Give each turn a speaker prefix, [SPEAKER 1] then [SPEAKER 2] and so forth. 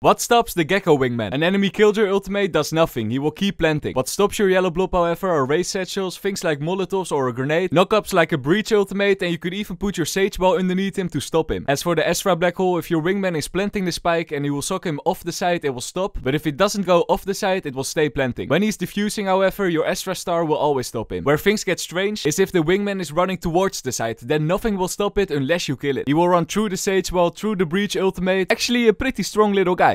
[SPEAKER 1] What stops the Gecko Wingman? An enemy your ultimate does nothing, he will keep planting. What stops your yellow blob however are ray satchels, things like molotovs or a grenade, knockups like a breach ultimate and you could even put your sage ball underneath him to stop him. As for the Ezra black hole, if your wingman is planting the spike and he will suck him off the side it will stop, but if it doesn't go off the side it will stay planting. When he's defusing however, your Ezra star will always stop him. Where things get strange is if the wingman is running towards the side, then nothing will stop it unless you kill it. He will run through the sage ball, through the breach ultimate, actually a pretty strong little guy.